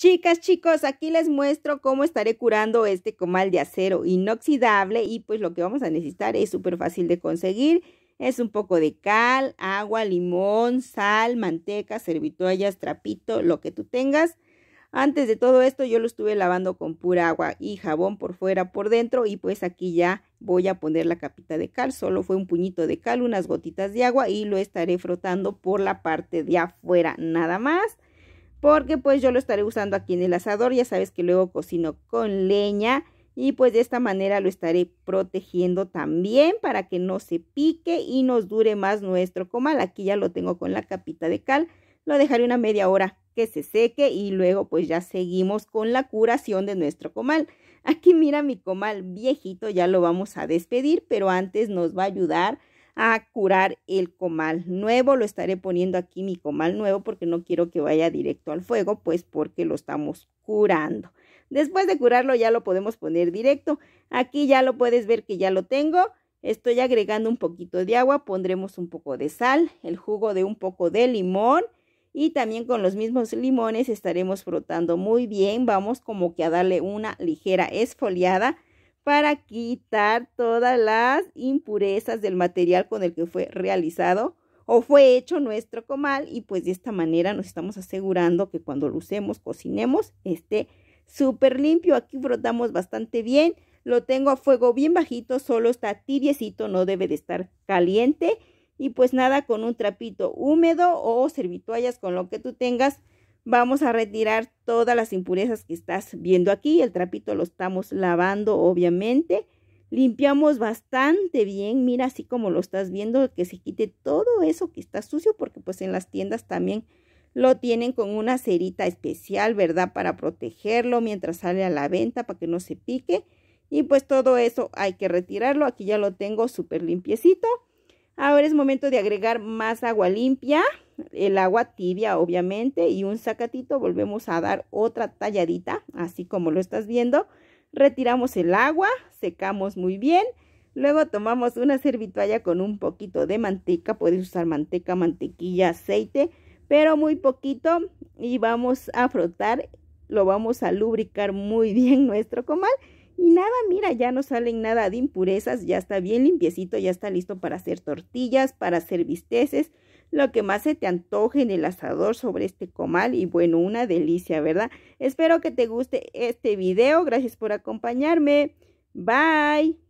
Chicas, chicos, aquí les muestro cómo estaré curando este comal de acero inoxidable y pues lo que vamos a necesitar es súper fácil de conseguir. Es un poco de cal, agua, limón, sal, manteca, servitoallas, trapito, lo que tú tengas. Antes de todo esto yo lo estuve lavando con pura agua y jabón por fuera, por dentro y pues aquí ya voy a poner la capita de cal. Solo fue un puñito de cal, unas gotitas de agua y lo estaré frotando por la parte de afuera nada más porque pues yo lo estaré usando aquí en el asador, ya sabes que luego cocino con leña y pues de esta manera lo estaré protegiendo también para que no se pique y nos dure más nuestro comal. Aquí ya lo tengo con la capita de cal, lo dejaré una media hora que se seque y luego pues ya seguimos con la curación de nuestro comal. Aquí mira mi comal viejito, ya lo vamos a despedir, pero antes nos va a ayudar a curar el comal nuevo. Lo estaré poniendo aquí mi comal nuevo porque no quiero que vaya directo al fuego, pues porque lo estamos curando. Después de curarlo ya lo podemos poner directo. Aquí ya lo puedes ver que ya lo tengo. Estoy agregando un poquito de agua, pondremos un poco de sal, el jugo de un poco de limón y también con los mismos limones estaremos frotando muy bien. Vamos como que a darle una ligera esfoliada para quitar todas las impurezas del material con el que fue realizado o fue hecho nuestro comal y pues de esta manera nos estamos asegurando que cuando lo usemos, cocinemos, esté súper limpio. Aquí frotamos bastante bien, lo tengo a fuego bien bajito, solo está tibiecito, no debe de estar caliente y pues nada, con un trapito húmedo o servituallas con lo que tú tengas, Vamos a retirar todas las impurezas que estás viendo aquí. El trapito lo estamos lavando, obviamente. Limpiamos bastante bien. Mira, así como lo estás viendo, que se quite todo eso que está sucio, porque pues en las tiendas también lo tienen con una cerita especial, ¿verdad? Para protegerlo mientras sale a la venta, para que no se pique. Y pues todo eso hay que retirarlo. Aquí ya lo tengo súper limpiecito. Ahora es momento de agregar más agua limpia el agua tibia obviamente y un sacatito volvemos a dar otra talladita, así como lo estás viendo. Retiramos el agua, secamos muy bien. Luego tomamos una servitualla con un poquito de manteca, puedes usar manteca, mantequilla, aceite, pero muy poquito y vamos a frotar, lo vamos a lubricar muy bien nuestro comal y nada, mira, ya no salen nada de impurezas, ya está bien limpiecito, ya está listo para hacer tortillas, para hacer bisteces, lo que más se te antoje en el asador sobre este comal y bueno, una delicia, ¿verdad? Espero que te guste este video, gracias por acompañarme, bye.